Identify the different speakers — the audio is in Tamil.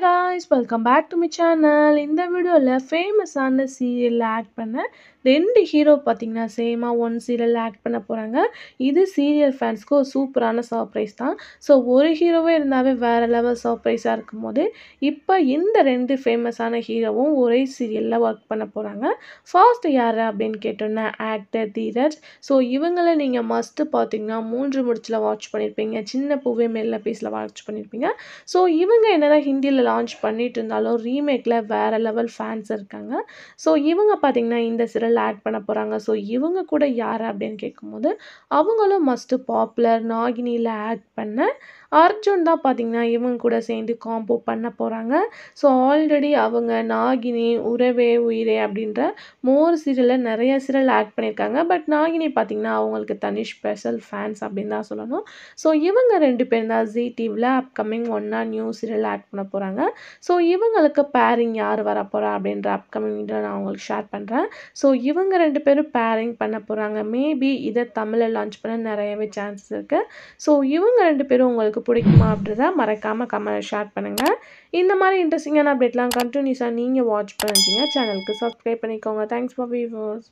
Speaker 1: जाएगा guys welcome back to my channel இந்த வீடியோவில் ஃபேமஸான சீரியலில் ஆக்ட் பண்ண ரெண்டு ஹீரோ பார்த்தீங்கன்னா சேமாக ஒன் சீரியலில் ஆக்ட் பண்ண போகிறாங்க இது சீரியல் ஃபேன்ஸ்க்கு ஒரு சூப்பரான சர்ப்ரைஸ் தான் ஸோ ஒரு ஹீரோவே இருந்தாவே வேறு லெவல் சர்ப்ரைஸாக இருக்கும் போது இப்போ இந்த ரெண்டு ஃபேமஸான ஹீரோவும் ஒரே சீரியலில் ஒர்க் பண்ண போகிறாங்க ஃபர்ஸ்ட் யார் அப்படின்னு கேட்டோன்னா ஆக்டர் தீரஜ் ஸோ இவங்களை நீங்கள் மஸ்ட்டு பார்த்தீங்கன்னா மூன்று முடிச்சில் வாட்ச் பண்ணியிருப்பீங்க சின்ன பூவே மெல்ல பீஸில் வாட்ச் பண்ணியிருப்பீங்க ஸோ இவங்க என்னதான் ஹிந்தியில் லான்ச் பண்ணிட்டு இருந்தாலும் ரீமேக்கில் வேறு லெவல் ஃபேன்ஸ் இருக்காங்க ஸோ இவங்க பார்த்திங்கன்னா இந்த சீரியல் ஆட் பண்ண போகிறாங்க ஸோ இவங்க கூட யார் அப்படின்னு கேட்கும்போது அவங்களும் மஸ்ட்டு பாப்புலர் நாகினியில் ஆட் பண்ண அர்ஜுன் தான் பார்த்தீங்கன்னா இவங்க கூட சேர்ந்து காம்போ பண்ண போகிறாங்க ஸோ ஆல்ரெடி அவங்க நாகினி உறவே உயிரே அப்படின்ற மோர் சீரியலில் நிறைய சீரியல் ஆக்ட் பண்ணியிருக்காங்க பட் நாகினி பார்த்தீங்கன்னா அவங்களுக்கு தனி ஸ்பெஷல் ஃபேன்ஸ் அப்படின்னு தான் சொல்லணும் ஸோ இவங்க ரெண்டு பேரும் தான் ஜி டிவியில் அப்கமிங் ஒன்றா நியூ சீரியல் ஆக்ட் பண்ண போகிறாங்க ஸோ இவங்களுக்கு பேரிங் யார் வர போகிறா அப்படின்ற அப்கமிங் வீடியோ நான் உங்களுக்கு ஷேர் பண்ணுறேன் ஸோ இவங்க ரெண்டு பேரும் பேரிங் பண்ண போகிறாங்க மேபி இதை தமிழில் லான்ச் பண்ண நிறையவே சான்சஸ் இருக்குது ஸோ இவங்க ரெண்டு பேரும் உங்களுக்கு உங்களுக்கு பிடிக்குமா அப்படின்றத மறக்காமல் கம ஷேர் பண்ணுங்கள் இந்த மாதிரி இன்ட்ரெஸ்டிங்கான அப்டேட்லாம் கண்டினியூஸாக நீங்கள் வாட்ச் பண்ணுறீங்க சேனலுக்கு சப்ஸ்கிரைப் பண்ணிக்கோங்க தேங்க்ஸ் ஃபார் வீவர்ஸ்